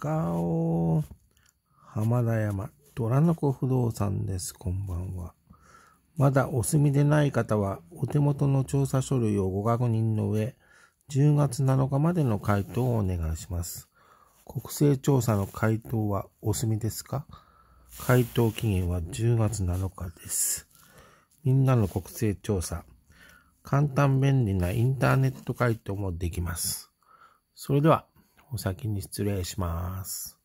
高尾浜田山虎の子不動産です。こんばんは。まだお済みでない方は、お手元の調査書類をご確認の上、10月7日までの回答をお願いします。国勢調査の回答はお済みですか回答期限は10月7日です。みんなの国勢調査。簡単便利なインターネット回答もできます。それでは、お先に失礼します。